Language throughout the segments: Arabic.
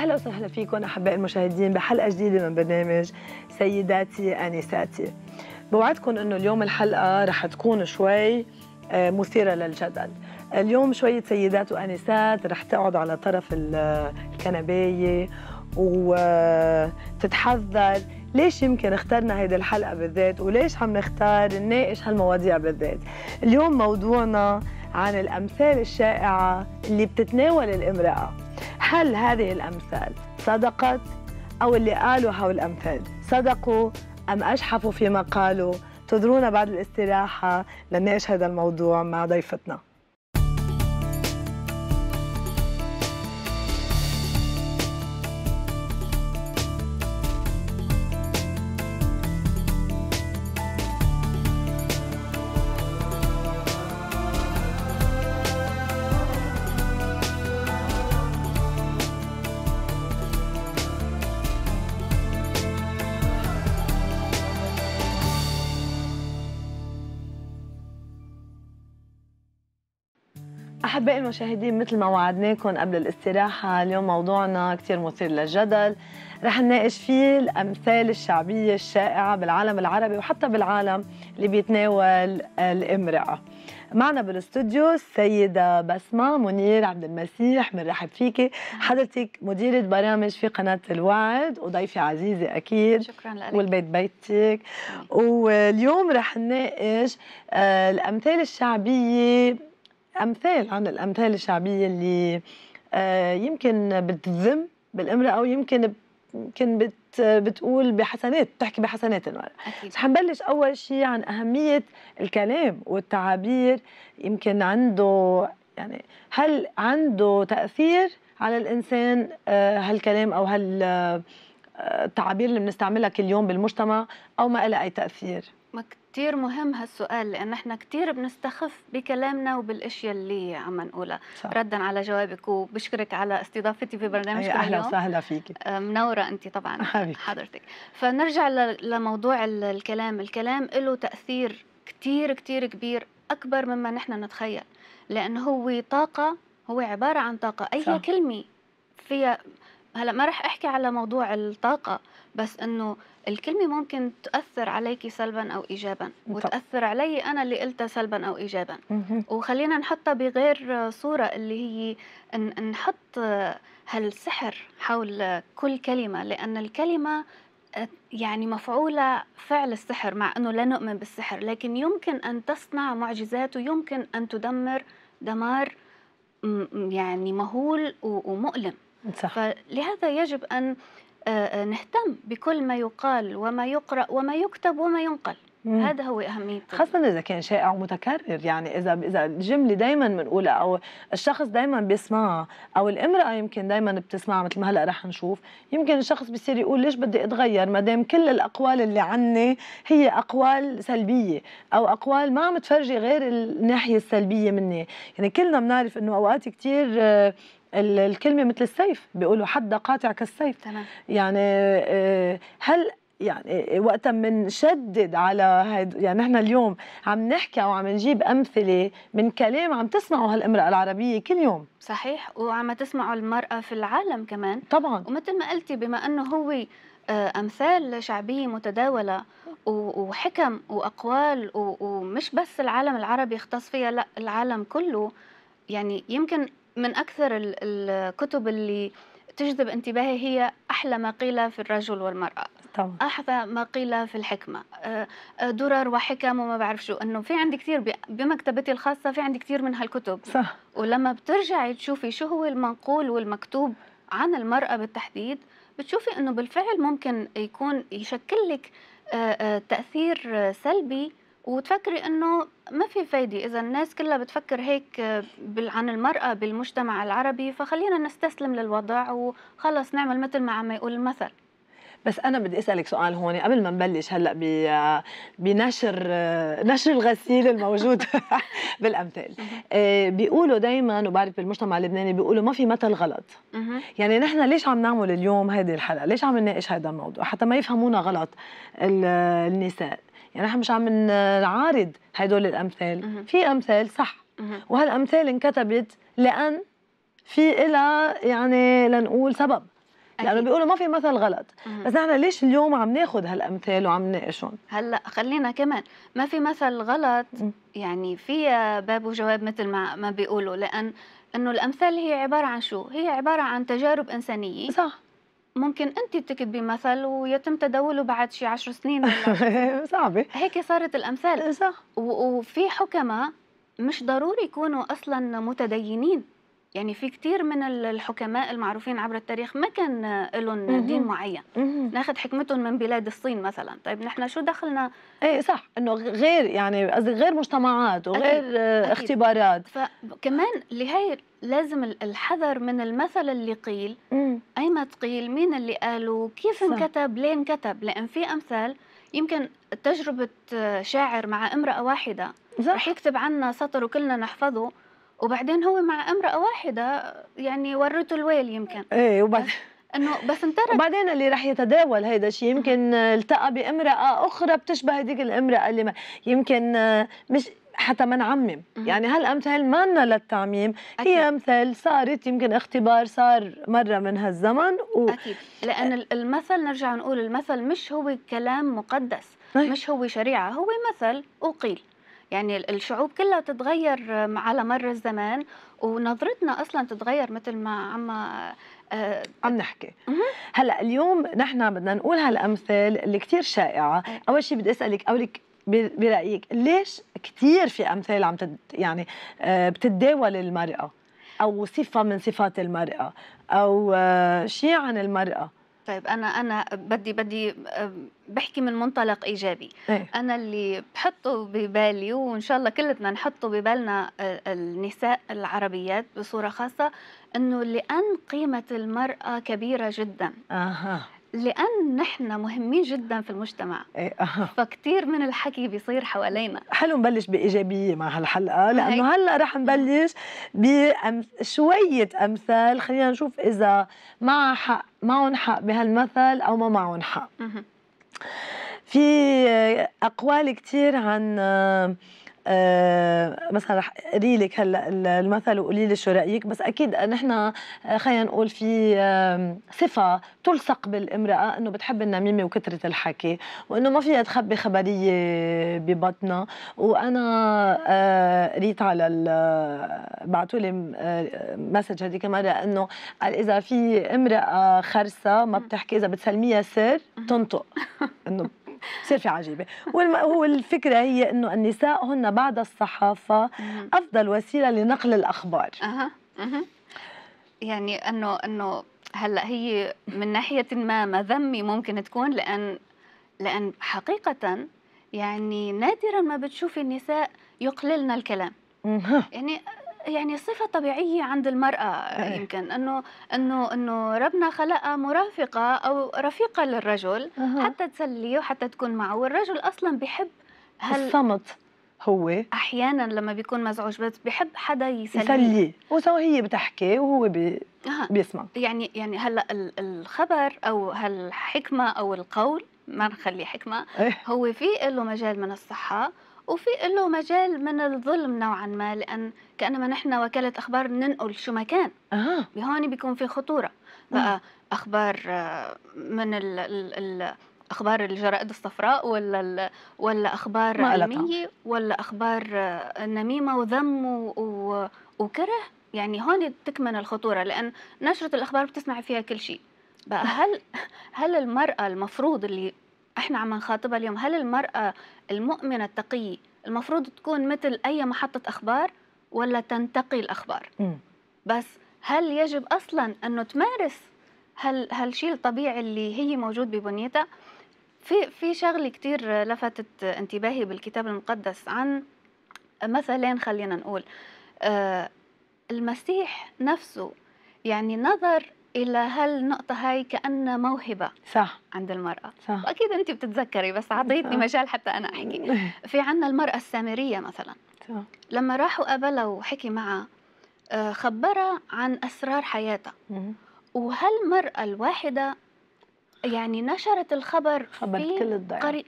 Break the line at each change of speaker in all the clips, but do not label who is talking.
اهلا وسهلا فيكم احبائي المشاهدين بحلقه جديده من برنامج سيداتي انساتي بوعدكم انه اليوم الحلقه رح تكون شوي آه، مثيره للجدل اليوم شويه سيدات وانسات رح تقعد على طرف الكنبايه وتتحذر ليش يمكن اخترنا هيدي الحلقه بالذات وليش عم نختار نناقش هالمواضيع بالذات اليوم موضوعنا عن الامثال الشائعه اللي بتتناول الامراه هل هذه الأمثال صدقت أو اللي قالوا هؤلاء الأمثال صدقوا أم أجحفوا فيما قالوا تدرونا بعد الاستراحة لنناقش هذا الموضوع مع ضيفتنا أحبائي المشاهدين مثل ما وعدناكم قبل الاستراحة اليوم موضوعنا كتير مثير للجدل رح نناقش فيه الأمثال الشعبية الشائعة بالعالم العربي وحتى بالعالم اللي بيتناول الامرأة معنا بالاستوديو السيدة بسمة منير عبد المسيح بنرحب فيكي حضرتك مديرة برامج في قناة الوعد وضيفة عزيزة أكيد شكرا لك والبيت بيتك واليوم رح نناقش آه، الأمثال الشعبية امثال عن الامثال الشعبيه اللي آه، يمكن بتذم بالامراه او يمكن يمكن بت بتقول بحسنات بتحكي بحسنات المرأة بس حنبلش أول شيء عن أهمية الكلام والتعابير يمكن عنده يعني هل عنده تأثير على الإنسان آه، هالكلام أو هال آه، التعابير اللي بنستعملها كل يوم بالمجتمع أو ما لها أي تأثير
كتير مهم هالسؤال لأن احنا كتير بنستخف بكلامنا وبالأشياء اللي عم نقولها ردا على جوابك وبشكرك على استضافتي في برنامج أهلا اليوم. وسهلا فيك آه، منورة أنت طبعا حبيب. حضرتك فنرجع لموضوع الكلام الكلام له تأثير كتير كتير كبير أكبر مما نحن نتخيل لأن هو طاقة هو عبارة عن طاقة أي صح. كلمة فيها هلا ما رح أحكي على موضوع الطاقة بس انه الكلمه ممكن تاثر عليكي سلبا او ايجابا وتاثر علي انا اللي قلتها سلبا او ايجابا وخلينا نحطها بغير صوره اللي هي نحط هالسحر حول كل كلمه لان الكلمه يعني مفعولة فعل السحر مع أنه لا نؤمن بالسحر لكن يمكن أن تصنع معجزات ويمكن أن تدمر دمار يعني مهول ومؤلم صح. فلهذا يجب أن آه، آه، نهتم بكل ما يقال وما يقرأ وما يكتب وما ينقل مم. هذا هو اهميته
خاصه اذا كان شائع ومتكرر يعني اذا اذا الجمله دائما بنقولها او الشخص دائما بيسمعها او الامراه يمكن دائما بتسمعها مثل ما هلا رح نشوف يمكن الشخص بيصير يقول ليش بدي اتغير ما دام كل الاقوال اللي عني هي اقوال سلبيه او اقوال ما عم تفرجي غير الناحيه السلبيه مني يعني كلنا بنعرف انه اوقات كثير آه، الكلمه مثل السيف بيقولوا حد قاطع كالسيف تمام. يعني آه، هل يعني وقتا بنشدد على هيد يعني نحن اليوم عم نحكي وعم نجيب امثله من كلام عم تسمعه هالامراه العربيه كل يوم
صحيح وعم تسمعه المراه في العالم كمان طبعا ومثل ما قلتي بما انه هو آه، امثال شعبيه متداوله وحكم واقوال ومش بس العالم العربي يختص فيها لا العالم كله يعني يمكن من أكثر الكتب اللي تجذب انتباهي هي أحلى ما قيل في الرجل والمرأة طبعا. أحلى ما قيل في الحكمة آه، آه، درر وحكم وما بعرف شو أنه في عندي كثير بمكتبتي الخاصة في عندي كثير من هالكتب صح. ولما بترجعي تشوفي شو هو المنقول والمكتوب عن المرأة بالتحديد بتشوفي أنه بالفعل ممكن يكون يشكل لك آه، تأثير سلبي وتفكري انه ما في فايده اذا الناس كلها بتفكر هيك آه، عن المراه بالمجتمع العربي فخلينا نستسلم للوضع وخلص نعمل مثل ما عم يقول المثل
بس انا بدي اسالك سؤال هون قبل ما نبلش هلا بنشر آه، نشر الغسيل الموجود بالامثال آه، بيقولوا دائما وبعرف بالمجتمع اللبناني بيقولوا ما في مثل غلط يعني نحن ليش عم نعمل اليوم هذه الحلقه ليش عم نناقش هذا الموضوع حتى ما يفهمونا غلط النساء يعني نحن مش عم نعارض هدول الامثال في امثال صح وهالامثال انكتبت لان في إلى يعني لنقول سبب لانه بيقولوا ما في مثل غلط مه. بس نحن ليش اليوم عم ناخذ هالامثال وعم نناقشهم
هلا خلينا كمان ما في مثل غلط يعني في باب وجواب مثل ما ما بيقولوا لان انه الامثال هي عباره عن شو هي عباره عن تجارب انسانيه صح ممكن انت تكتبي مثل ويتم تداوله بعد شي عشر سنين صعبه هيك صارت الامثال صح وفي حكماء مش ضروري يكونوا اصلا متدينين يعني في كثير من الحكماء المعروفين عبر التاريخ ما كان لهم دين معين ناخذ حكمتهم من بلاد الصين مثلا طيب نحن شو دخلنا ايه صح انه غير يعني قصدي غير مجتمعات وغير أكيد. أكيد. اختبارات فكمان لهي لازم الحذر من المثل اللي قيل ما تقيل مين اللي قاله كيف انكتب ليه انكتب لان في امثال يمكن تجربه شاعر مع امراه واحده صح. رح يكتب عنا سطر وكلنا نحفظه وبعدين هو مع امرأة واحدة يعني ورته الويل يمكن ايه وبعد انه بس انترك وبعدين اللي رح يتداول هيدا الشيء يمكن التقى بامرأة
أخرى بتشبه هذيك الامرأة اللي ما يمكن مش حتى ما نعمم يعني هالامثال ما للتعميم أكيد. هي امثال صارت يمكن اختبار صار مره
من هالزمن و... اكيد لان المثل نرجع نقول المثل مش هو كلام مقدس مش هو شريعه هو مثل وقيل يعني الشعوب كلها تتغير على مر الزمان ونظرتنا اصلا تتغير مثل ما عم أه عم نحكي
هلا اليوم نحن بدنا نقول هالامثال اللي كثير شائعه إيه. اول شيء بدي اسالك اولك برايك ليش كثير في امثال عم تد يعني آه، بتتداول المراه او صفه من صفات المراه او آه، شيء عن المراه
طيب انا انا بدي بدي بحكي من منطلق ايجابي أيه. انا اللي بحطه ببالي وان شاء الله كلنا نحطه ببالنا آه، النساء العربيات بصوره خاصه انه لان قيمه المراه كبيره جدا اها لان نحن مهمين جدا في المجتمع إيه أه. فكتير من الحكي بيصير حوالينا
حلو نبلش بايجابيه مع هالحلقه لانه هلا رح نبلش بشويه امثال خلينا نشوف اذا مع حق معهم حق بهالمثل او ما معهم حق في اقوال كثير عن آه، مثلا رح اقري لك هلا المثل وقولي لي شو رايك بس اكيد نحن آه، خلينا نقول في صفه تلصق بالامراه انه بتحب النميمه وكثره الحكي وانه ما فيها تخبي خبريه ببطنها وانا آه، قريت على بعثوا لي مسج هذيك المره انه قال اذا في امراه خرسه ما بتحكي اذا بتسلميها سر تنطق انه بصير في عجيبه والفكره هي انه النساء هن بعد الصحافه افضل وسيله لنقل الاخبار
اها اها يعني انه انه هلا هي من ناحيه ما مذمه ممكن تكون لان لان حقيقه يعني نادرا ما بتشوفي النساء يقللن الكلام يعني يعني صفة طبيعية عند المرأة أيه. يمكن انه انه انه ربنا خلقها مرافقة او رفيقة للرجل أه. حتى تسليه وحتى تكون معه والرجل اصلا بحب هل الصمت هو احيانا لما بيكون مزعوج بس بحب حدا يسليه
يسليه هي بتحكي وهو بي... آه. بيسمع
يعني يعني هلا الخبر او هالحكمة او القول ما نخلي حكمة أيه. هو في له مجال من الصحة وفي له مجال من الظلم نوعا ما لان كانما نحن وكاله اخبار ننقل شو ما كان آه. بهون بيكون في خطوره بقى آه. اخبار من ال ال ال اخبار الجرائد الصفراء ولا ولا اخبار علميه ولا اخبار آه، نميمه وذم وكره يعني هون تكمن الخطوره لان نشره الاخبار بتسمع فيها كل شيء بقى هل هل المراه المفروض اللي احنا عم نخاطبها اليوم هل المرأة المؤمنة التقية المفروض تكون مثل أي محطة أخبار ولا تنتقي الأخبار م. بس هل يجب أصلا أنه تمارس هل هالشيء الطبيعي اللي هي موجود ببنيتها في في شغله كثير لفتت انتباهي بالكتاب المقدس عن مثلين خلينا نقول آه، المسيح نفسه يعني نظر الى هالنقطه هاي كانها موهبه صح عند المراه صح. واكيد انت بتتذكري بس اعطيتني مجال حتى انا احكي إيه. في عنا المراه السامريه مثلا صح. لما راحوا قابلها وحكي معها آه، خبرها عن اسرار حياتها وهالمراه الواحده يعني نشرت الخبر خبرت في كل الضيعه قري...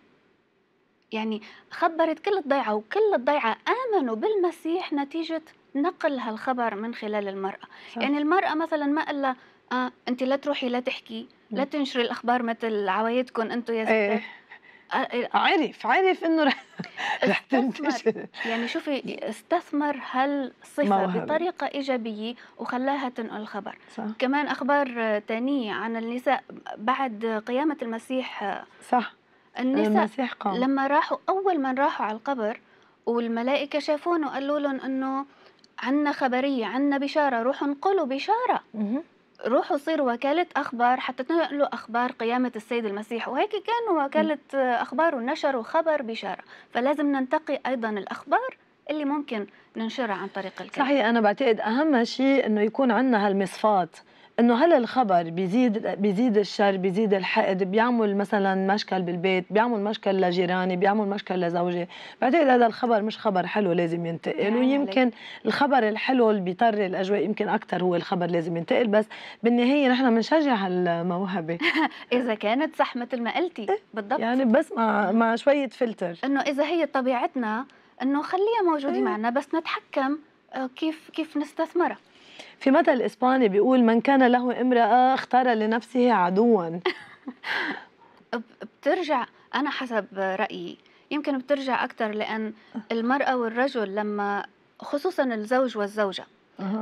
يعني خبرت كل الضيعه وكل الضيعه امنوا بالمسيح نتيجه نقل هالخبر من خلال المرأة صح. يعني المرأة مثلا ما قال آه انت لا تروحي لا تحكي لا تنشري الاخبار مثل عوايدكم انتم يا ستات ايه. آه، إيه. عرف عرف انه رح تنتشر يعني شوفي استثمر هالصفه بطريقه ايجابيه وخلاها تنقل الخبر صح. كمان اخبار تانية عن النساء بعد قيامه المسيح صح النساء المسيح قام. لما راحوا اول من راحوا على القبر والملائكه شافون وقالوا لهم انه عنا خبريه عنا بشاره روحوا انقلوا بشاره روحوا صيروا وكالة أخبار حتى تنقلوا أخبار قيامة السيد المسيح وهيك كان وكالة أخبار ونشروا خبر بشارة فلازم ننتقي أيضا الأخبار اللي ممكن ننشرها عن طريق الكلام صحيح
أنا بعتقد أهم شيء أنه يكون عندنا هالمصفات انه هلا الخبر بيزيد بيزيد الشر بيزيد الحقد بيعمل مثلا مشكل بالبيت بيعمل مشكل لجيراني بيعمل مشكل لزوجي بعتقد هذا الخبر مش خبر حلو لازم ينتقل نعم، ويمكن الخبر الحلو اللي بيطر الاجواء يمكن اكثر هو الخبر لازم ينتقل بس بالنهايه نحن
بنشجع هالموهبه اذا كانت صح مثل ما قلتي إيه، بالضبط يعني بس مع مع شويه فلتر انه اذا هي طبيعتنا انه خليها موجوده إيه. معنا بس نتحكم آه، كيف كيف نستثمرها
في مثل اسباني بيقول من كان له امراه اختار لنفسه عدوا
بترجع انا حسب رايي يمكن بترجع اكثر لان المراه والرجل لما خصوصا الزوج والزوجه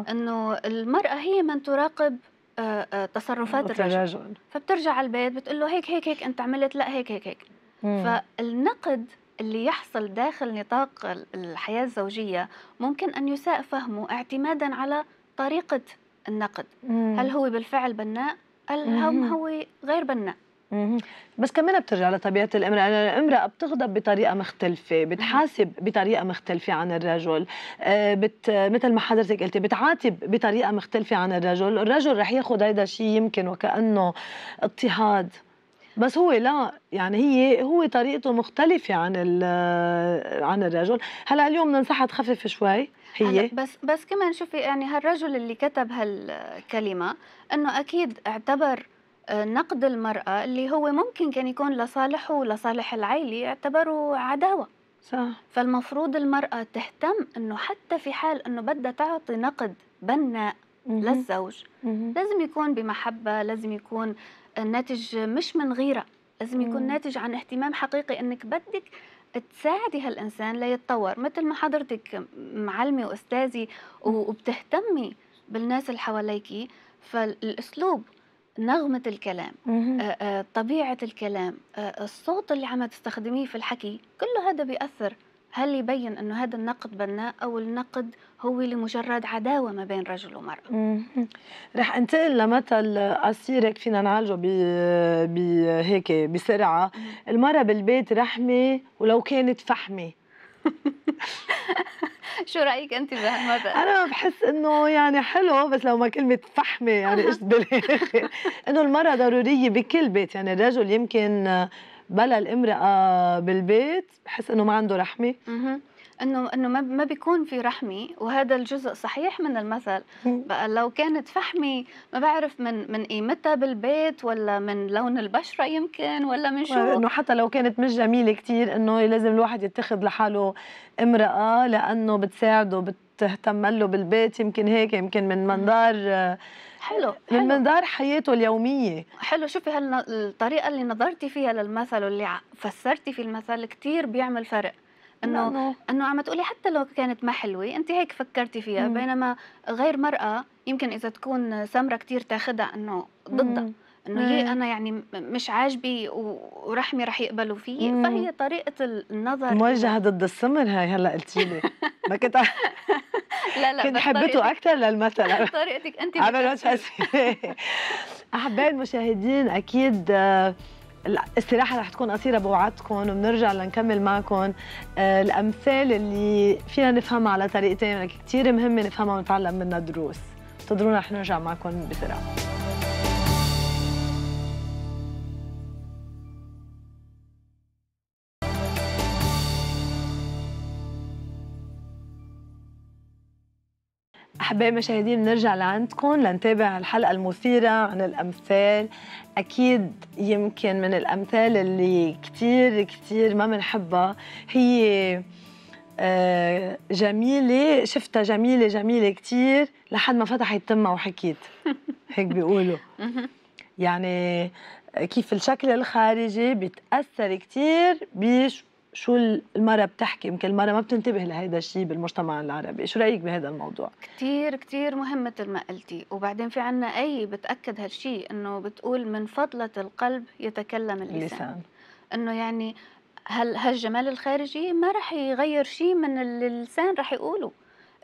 انه المراه هي من تراقب آه، آه، تصرفات الرجل فبترجع على البيت بتقول له هيك هيك هيك انت عملت لا هيك هيك هيك فالنقد اللي يحصل داخل نطاق الحياة الزوجية ممكن أن يساء فهمه اعتمادا على طريقة النقد مم. هل هو بالفعل بناء هم هو غير بناء
بس كمان بترجع لطبيعه الامراه لان الامراه بتغضب بطريقه مختلفه بتحاسب بطريقه مختلفه عن الرجل آه، بت... مثل ما حضرتك قلتي بتعاتب بطريقه مختلفه عن الرجل الرجل رح ياخذ هذا الشيء يمكن وكانه اضطهاد بس هو لا يعني هي هو طريقته مختلفه عن ال... عن الرجل هلا اليوم بدنا تخفف شوي هي
بس بس كمان شوفي يعني هالرجل اللي كتب هالكلمه انه اكيد اعتبر آه، نقد المراه اللي هو ممكن كان يكون لصالحه ولصالح العيله اعتبره عداوه صح فالمفروض المراه تهتم انه حتى في حال انه بدها تعطي نقد بناء للزوج لازم يكون بمحبه لازم يكون الناتج مش من غيره لازم يكون ناتج عن اهتمام حقيقي انك بدك تساعدي هالإنسان ليتطور مثل ما حضرتك معلمة وأستاذي وبتهتمي بالناس اللي حواليك فالأسلوب نغمة الكلام آه، آه، طبيعة الكلام آه، الصوت اللي عم تستخدميه في الحكي كله هذا بيأثر هل يبين انه هذا النقد بناء او النقد هو لمجرد عداوه ما بين رجل ومراه
رح انتقل لمثل قصير فينا نعالجه ب بهيك بسرعه المراه بالبيت رحمه ولو كانت فحمه
شو رايك انت بهالمثل؟
انا بحس انه يعني حلو بس لو ما كلمه فحمه يعني اجت بالاخر انه المراه ضروريه بكل بيت يعني الرجل يمكن بلا الامراه
بالبيت بحس انه ما عنده رحمه انه انه ما بيكون في رحمه وهذا الجزء صحيح من المثل بقى لو كانت فحمي ما بعرف من من قيمتها بالبيت ولا من لون البشره يمكن ولا من شو انه
حتى لو كانت مش جميله كثير انه لازم الواحد يتخذ لحاله امراه لانه بتساعده بت تهتم له بالبيت يمكن هيك يمكن من منظار حلو من منظار حياته اليومية
حلو شوفي هالطريقة اللي نظرتي فيها للمثل واللي فسرتي في المثل كثير بيعمل فرق انه انه عم تقولي حتى لو كانت ما حلوه انت هيك فكرتي فيها بينما غير مرأة يمكن اذا تكون سمره كثير تاخذها انه ضدها انه يا إمم. انا يعني مش عاجبي ورحمي رح يقبلوا فيي إمم. فهي طريقه النظر موجهه
ضد السمر هاي هلا قلتي لي ما كنت أ...
لا لا كنت حبيته اكثر للمثل طريقتك انت عمل وجه
احبائي المشاهدين اكيد آه، الاستراحه رح تكون قصيره بوعدكم وبنرجع لنكمل معكم آه، الامثال اللي فينا نفهمها على طريقتين كثير مهمه نفهمها ونتعلم منها دروس انتظرونا رح نرجع معكم بسرعه أحبائي المشاهدين بنرجع لعندكم لنتابع الحلقة المثيرة عن الأمثال أكيد يمكن من الأمثال اللي كثير كثير ما بنحبها هي آه، جميلة شفتها جميلة جميلة كثير لحد ما فتحت تمها وحكيت هيك بيقولوا يعني كيف الشكل الخارجي بتاثر كثير بشو شو المرأة بتحكي يمكن المرأة ما بتنتبه لهذا الشيء بالمجتمع العربي شو رأيك بهذا الموضوع
كثير كثير مهم مثل ما قلتي وبعدين في عنا أي بتأكد هالشيء أنه بتقول من فضلة القلب يتكلم اللسان, اللسان. أنه يعني هل هالجمال الخارجي ما رح يغير شيء من اللسان رح يقوله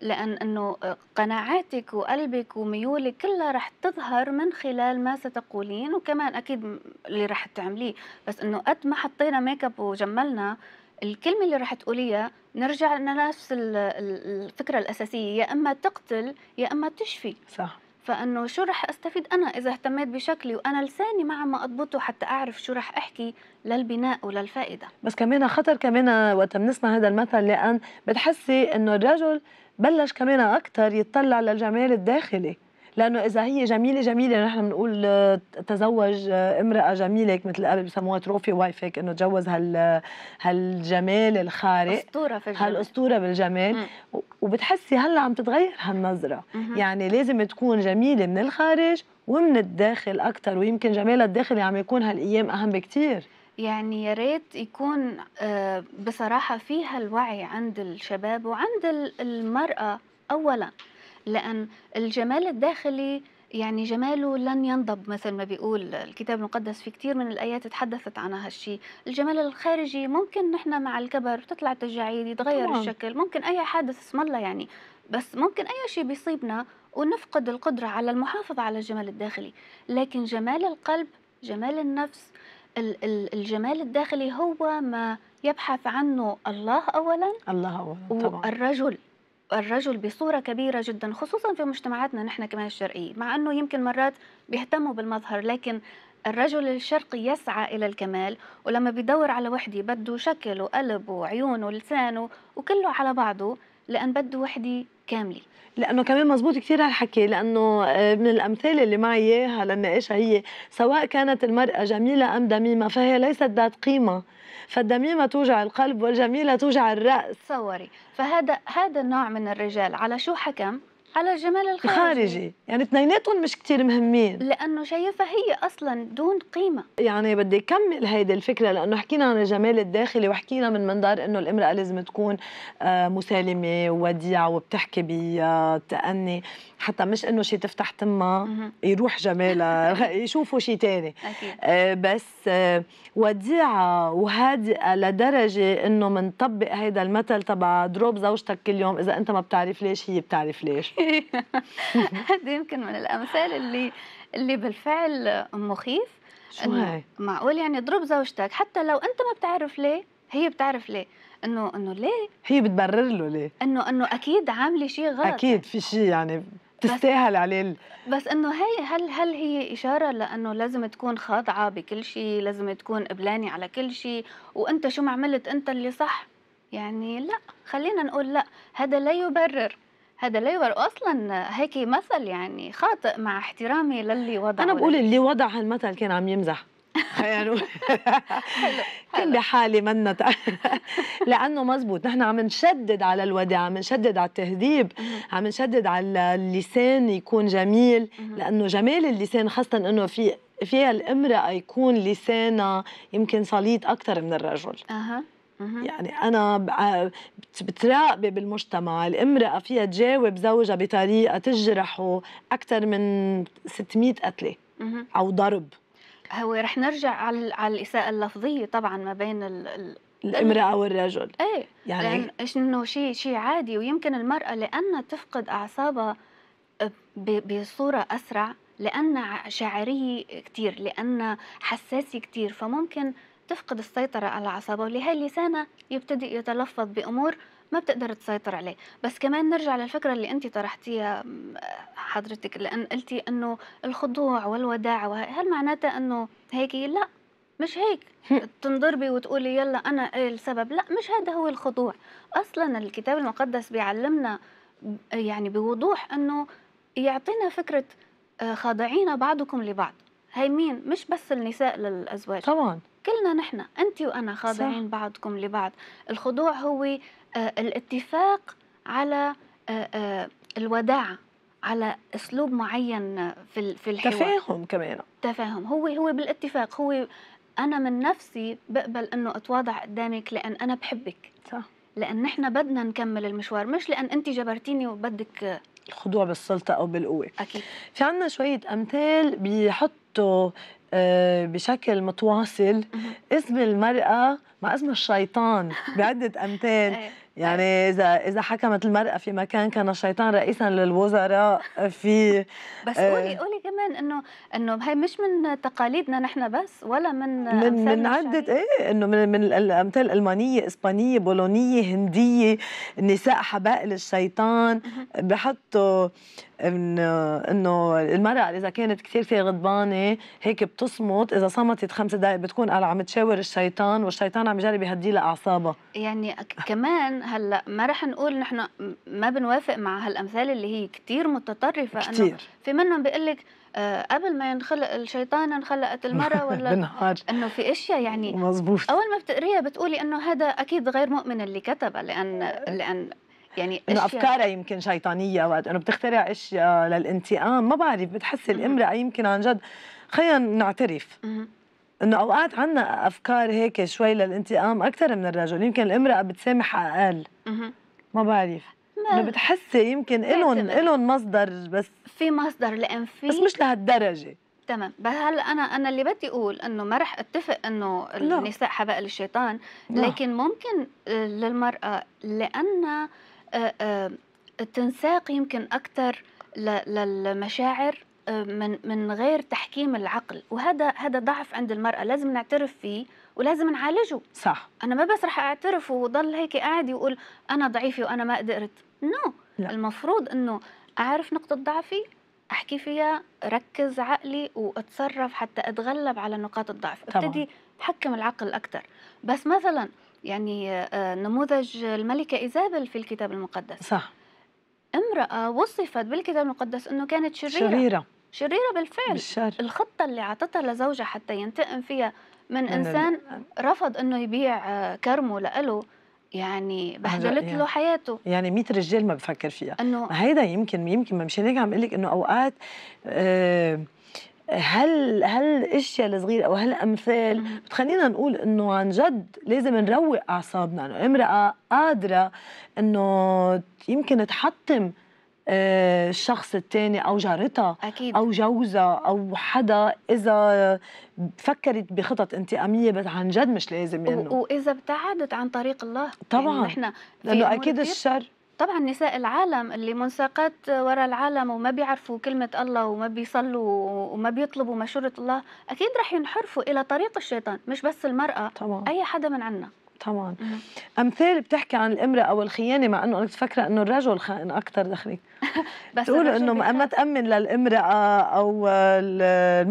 لأن أنه قناعاتك وقلبك وميولك كلها رح تظهر من خلال ما ستقولين وكمان أكيد اللي رح تعمليه بس أنه قد ما حطينا ميك اب وجملنا الكلمة اللي رح تقوليها نرجع لنفس الفكرة الأساسية يا إما تقتل يا إما تشفي صح فانه شو رح استفيد انا اذا اهتميت بشكلي وانا لساني ما عم اضبطه حتى اعرف شو رح احكي للبناء وللفائده
بس كمان خطر كمان وقت بنسمع هذا المثل لان بتحسي انه الرجل بلش كمان اكثر يتطلع للجمال الداخلي لانه اذا هي جميله جميله نحن بنقول آه، تزوج آه، امراه جميله مثل قبل بسموها تروفي وايف هيك انه تجوز هال هالجمال الخارق اسطوره في الجمال هالاسطوره بالجمال وبتحسي هلا عم تتغير هالنظره يعني لازم تكون جميله من الخارج ومن الداخل اكثر ويمكن جمالها الداخلي عم يكون هالايام اهم بكثير
يعني يا ريت يكون آه، بصراحه فيها الوعي عند الشباب وعند المراه اولا لأن الجمال الداخلي يعني جماله لن ينضب مثل ما بيقول الكتاب المقدس في كثير من الآيات تحدثت عن هالشيء الجمال الخارجي ممكن نحن مع الكبر تطلع تجاعيد يتغير طبعا. الشكل ممكن أي حادث اسم الله يعني بس ممكن أي شيء بيصيبنا ونفقد القدرة على المحافظة على الجمال الداخلي لكن جمال القلب جمال النفس الجمال الداخلي هو ما يبحث عنه الله أولا الله أولا طبعا. والرجل الرجل بصورة كبيرة جدا خصوصا في مجتمعاتنا نحن كمان الشرقية مع أنه يمكن مرات بيهتموا بالمظهر لكن الرجل الشرقي يسعى إلى الكمال ولما بيدور على وحدة بده شكل وقلب وعيون ولسانه وكله على بعضه لان بده وحده كامله
لانه كمان مزبوط كثير هالحكي لانه آه، من الامثال اللي معي اياها لنناقشها هي سواء كانت المراه جميله ام دميمه فهي ليست ذات قيمه فالدميمه توجع القلب والجميله توجع الراس
تصوري فهذا هذا النوع من الرجال على شو حكم على الجمال الخارجي, الخارجي.
يعني اثنيناتهم مش كثير مهمين
لانه شايفها هي اصلا دون قيمه
يعني بدي كمل هيدي الفكره لانه حكينا عن الجمال الداخلي وحكينا من منظار انه الامراه لازم تكون آه، مسالمه ووديعه وبتحكي بتأني حتى مش انه شي تفتح تمها يروح جمالها يشوفوا شي ثاني أكيد. آه، بس آه، وديعه وهادئه لدرجه انه منطبق هيدا المثل تبع دروب زوجتك كل يوم اذا انت ما بتعرف ليش هي بتعرف ليش
هذا يمكن من الامثال اللي اللي بالفعل مخيف شو معقول يعني ضرب زوجتك حتى لو انت ما بتعرف ليه هي بتعرف ليه انه انه ليه
هي بتبرر له ليه
انه انه اكيد عامله شيء غلط اكيد
في شيء يعني
تستاهل عليه ال... بس انه هي هل هل هي اشاره لانه لازم تكون خاضعه بكل شيء لازم تكون قبلاني على كل شيء وانت شو ما عملت انت اللي صح يعني لا خلينا نقول لا هذا لا يبرر هذا لا يبر اصلا هيك مثل يعني خاطئ مع احترامي للي وضع انا بقول اللي
وضع هالمثل كان عم يمزح خلينا كل حالي منا لانه مزبوط نحن عم نشدد على الوداع عم نشدد على التهذيب عم نشدد على اللسان يكون جميل لانه جمال اللسان خاصه انه في فيها الامراه يكون لسانها يمكن سليط اكثر من الرجل
اها يعني
انا بتراقبي بالمجتمع الامراه فيها تجاوب زوجها بطريقه تجرحه اكثر من 600 قتله او ضرب
هو رح نرجع على على الاساءه اللفظيه طبعا ما بين ال...
الامراه والرجل
ايه يعني انه شيء شيء عادي ويمكن المراه لانها تفقد اعصابها بصوره اسرع لأنها شاعريه كثير لأنها حساسة كثير فممكن تفقد السيطرة على أعصابها ولهي لسانها يبتدي يتلفظ بأمور ما بتقدر تسيطر عليه بس كمان نرجع للفكرة اللي أنت طرحتيها حضرتك لأن قلتي أنه الخضوع والوداع هل معناتها أنه هيك لا مش هيك تنضربي وتقولي يلا أنا إيه السبب لا مش هذا هو الخضوع أصلا الكتاب المقدس بيعلمنا يعني بوضوح أنه يعطينا فكرة آه، خاضعين بعضكم لبعض هي مين مش بس النساء للأزواج طبعا كلنا نحن أنت وأنا خاضعين صح. بعضكم لبعض الخضوع هو آه، الاتفاق على آه، آه، الوداع على اسلوب معين في في الحوار تفاهم كمان تفاهم هو هو بالاتفاق هو انا من نفسي بقبل انه اتواضع قدامك لان انا بحبك صح لان نحن بدنا نكمل المشوار مش لان انت جبرتيني وبدك
الخضوع بالسلطه او بالقوه اكيد في عندنا شويه امثال بيحطوا آه، بشكل متواصل اسم المرأة ما اسم الشيطان بعدة أمثال إيه، إيه. يعني إذا إذا حكمت المرأة في مكان كان الشيطان رئيسا للوزراء في بس آه، قولي
قولي كمان إنه إنه هي مش من تقاليدنا نحن بس ولا من من, من
عدة إيه إنه من, من الأمثال الألمانية إسبانية بولونية هندية النساء حبائل الشيطان بحطوا انه انه المراه اذا كانت كثير فيها غضبانه هيك بتصمت اذا صمتت خمس دقائق بتكون قال عم تشاور الشيطان والشيطان كمان عم يجرب يهدي لها اعصابها
يعني كمان هلا ما رح نقول نحن ما بنوافق مع هالامثال اللي هي كثير متطرفه كتير. انه في منهم بيقول لك آه، قبل ما ينخلق الشيطان انخلقت المرة ولا انه في اشياء يعني مزبوط اول ما بتقريها بتقولي انه هذا اكيد غير مؤمن اللي كتبها لان لان يعني انه افكارها
يمكن شيطانيه وقت انه بتخترع اشياء للانتقام ما بعرف بتحس الامراه يمكن عن جد خلينا نعترف انه اوقات عندنا افكار هيك شوي للانتقام اكثر من الرجل يمكن الامراه بتسامح اقل ما بعرف انه بتحسي يمكن الهم الهم
مصدر بس في مصدر لان في بس مش لهالدرجه تمام بس هلا انا انا اللي بدي اقول انه ما رح اتفق انه النساء حبائل الشيطان لكن ممكن للمراه لانها آه، آه، تنساق يمكن اكثر للمشاعر من من غير تحكيم العقل وهذا هذا ضعف عند المرأة لازم نعترف فيه ولازم نعالجه صح انا ما بس رح اعترف وضل هيك قاعد يقول انا ضعيفه وانا ما قدرت نو no. لا. المفروض انه اعرف نقطه ضعفي احكي فيها ركز عقلي واتصرف حتى اتغلب على نقاط الضعف طبعا. ابتدي حكم العقل اكثر بس مثلا يعني آه، نموذج الملكه ايزابل في الكتاب المقدس صح امراه وصفت بالكتاب المقدس انه كانت شريره, شريرة. شريرة بالفعل بالشر. الخطة اللي اعطتها لزوجها حتى ينتقم فيها من, من إنسان ال... رفض أنه يبيع آه، كرمه لإله يعني بهدلت له يعني حياته
يعني 100 رجال ما بفكر فيها انه هيدا يمكن يمكن مشان هيك عم اقول لك انه اوقات آه هل هل الاشياء الصغيره او هالامثال بتخلينا نقول انه عن جد لازم نروق اعصابنا انه امراه قادره انه يمكن تحطم الشخص آه، الثاني او جارتها أكيد. او جوزها او حدا اذا فكرت بخطط انتقاميه بس عن جد مش لازم يعني
واذا ابتعدت عن طريق الله يعني طبعا يعني نحن لانه اكيد الشر طبعا نساء العالم اللي منساقات وراء العالم وما بيعرفوا كلمة الله وما بيصلوا وما بيطلبوا مشورة الله أكيد رح ينحرفوا إلى طريق الشيطان مش بس المرأة طبعا. أي حدا من عنا طبعا
امثال بتحكي عن الامراه او الخيانه مع انه انا كنت فاكره انه الرجل خائن اكثر دخلي بس تقول انه ما تامن للامراه او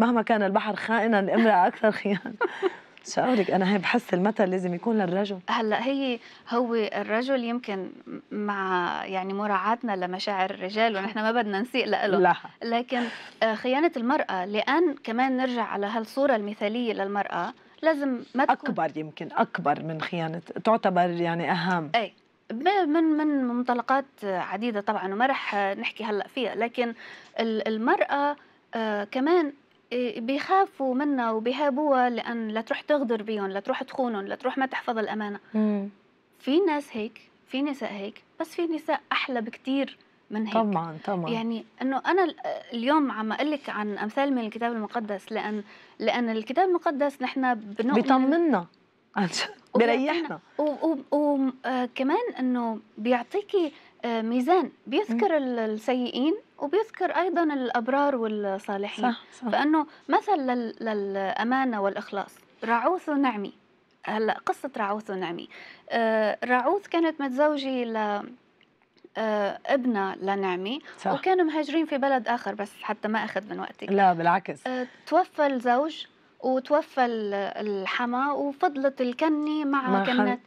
مهما كان البحر خائنا الامراه اكثر خيانه شعورك انا هي بحس المثل لازم يكون للرجل
هلا هي هو الرجل يمكن مع يعني مراعاتنا لمشاعر الرجال ونحن ما بدنا نسيء له لا. لكن آه، خيانه المراه لان كمان نرجع على هالصوره المثاليه للمراه لازم ما تكون اكبر
يمكن اكبر من خيانه تعتبر يعني اهم
اي من من منطلقات عديده طبعا وما راح نحكي هلا فيها لكن المراه آه، كمان بيخافوا منها وبيهابوها لان لا تروح تغدر بيهم لا تروح تخونهم لا تروح ما تحفظ الامانه مم. في ناس هيك في نساء هيك بس في نساء احلى بكتير من هيك طبعا طبعا يعني انه انا اليوم عم اقول لك عن امثال من الكتاب المقدس لان لان الكتاب المقدس نحن بنؤمن بيطمنا عن جد بيريحنا وكمان آه، انه بيعطيكي آه، ميزان بيذكر السيئين وبيذكر ايضا الابرار والصالحين صح صح. فانه مثل للامانه والاخلاص رعوث ونعمي هلا قصه رعوث ونعمي آه، رعوث كانت متزوجه ل آه، ابنه لنعمي صح. وكانوا مهاجرين في بلد اخر بس حتى ما اخذ من وقتي لا بالعكس آه، توفى الزوج وتوفى الحما وفضلت الكني مع, كنات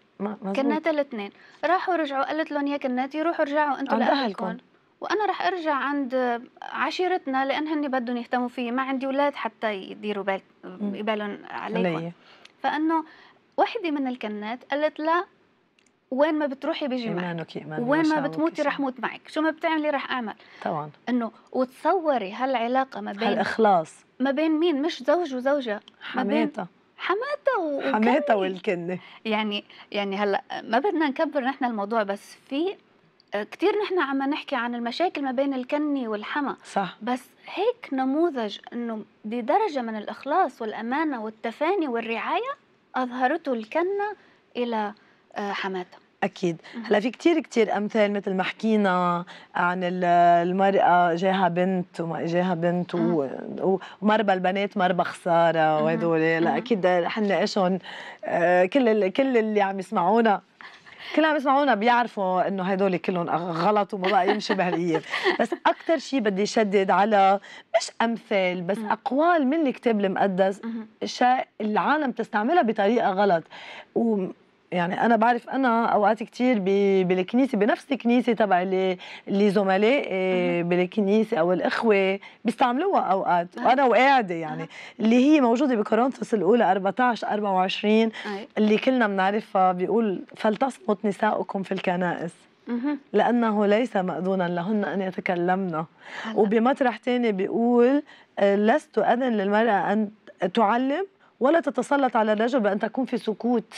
كنات الاثنين راحوا رجعوا قالت لهم يا كناتي روحوا رجعوا انتم لاهلكم وانا راح ارجع عند عشيرتنا لان هن بدهم يهتموا فيي ما عندي اولاد حتى يديروا بال... بالهم عليكم علي. فانه وحده من الكنات قالت لا وين ما بتروحي بيجي معك إيمانك إيمان وين ما بتموتي رح موت معك شو ما بتعملي رح أعمل طبعا إنه وتصوري هالعلاقة ما بين هالإخلاص ما بين مين مش زوج وزوجة حماتها حماتها حماتها والكنة يعني يعني هلا ما بدنا نكبر نحن الموضوع بس في كثير نحن عم نحكي عن المشاكل ما بين الكني والحما صح بس هيك نموذج انه بدرجه من الاخلاص والامانه والتفاني والرعايه اظهرته الكنه الى حماتها
اكيد هلا في كثير كثير امثال مثل ما حكينا عن المراه جاها بنت وما اجاها بنت ومربى البنات مربى خساره وهدول لا اكيد حنا نناقشهم كل كل اللي عم يسمعونا كل عم يسمعونا بيعرفوا انه هدول كلهم غلط وما بقى يمشي بهالايام بس اكثر شيء بدي شدد على مش امثال بس اقوال من الكتاب المقدس العالم تستعملها بطريقه غلط و يعني انا بعرف انا اوقات كثير بالكنيسه بنفس الكنيسه تبع اللي اللي زملائي آه، بالكنيسه او الاخوه بيستعملوها اوقات وانا وقاعده يعني اللي هي موجوده بكورنثوس الاولى 14 24 اللي كلنا بنعرفها بيقول فلتصمت نساؤكم في الكنائس لأنه ليس مأذونا لهن أن يتكلمن وبمطرح ثاني بيقول آه، لست أذن للمرأة أن تعلم ولا تتسلط على الرجل بأن تكون في سكوت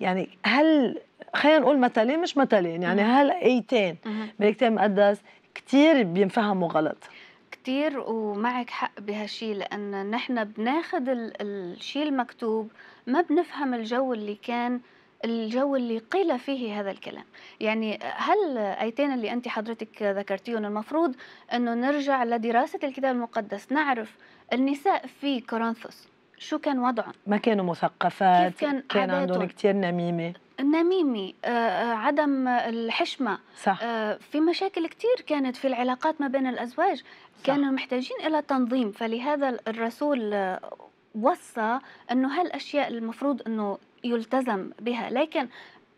يعني هل خلينا نقول مثلين مش مثلين يعني هل ايتين بالكتاب المقدس كثير بينفهموا غلط
كثير ومعك حق بهالشيء لأن نحن بناخذ الشيء المكتوب ما بنفهم الجو اللي كان الجو اللي قيل فيه هذا الكلام يعني هل أيتين اللي أنت حضرتك ذكرتيهم المفروض أنه نرجع لدراسة الكتاب المقدس نعرف النساء في كورنثوس شو كان وضعهم
ما كانوا مثقفات كيف كان, كان عندهم كثير نميمه
نميمة آه،, آه، عدم الحشمة صح. آه، في مشاكل كتير كانت في العلاقات ما بين الأزواج صح. كانوا محتاجين إلى تنظيم فلهذا الرسول آه، وصى أنه هالأشياء المفروض أنه يلتزم بها لكن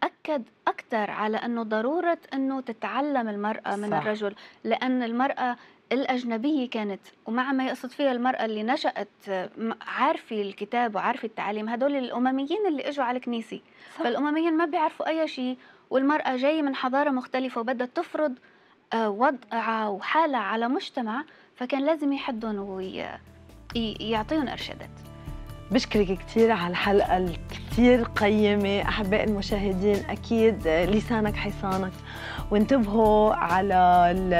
أكد أكثر على أنه ضرورة أنه تتعلم المرأة صح. من الرجل لأن المرأة الأجنبية كانت ومع ما يقصد فيها المرأة اللي نشأت عارفة الكتاب وعارفة التعليم هدول الأمميين اللي إجوا على الكنيسة فالأمميين ما بيعرفوا أي شيء والمرأة جاية من حضارة مختلفة وبدها تفرض آه، وضعها وحالها على مجتمع فكان لازم يحدهم ويعطيهم إرشادات
بشكرك كثير على الحلقه الكثير قيمه احباء المشاهدين اكيد لسانك حصانك وانتبهوا على الـ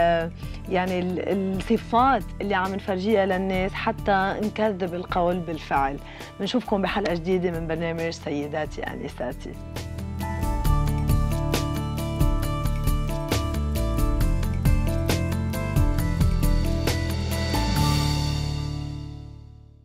يعني الـ الصفات اللي عم نفرجيها للناس حتى نكذب القول بالفعل بنشوفكم بحلقه جديده من برنامج سيداتي انساتي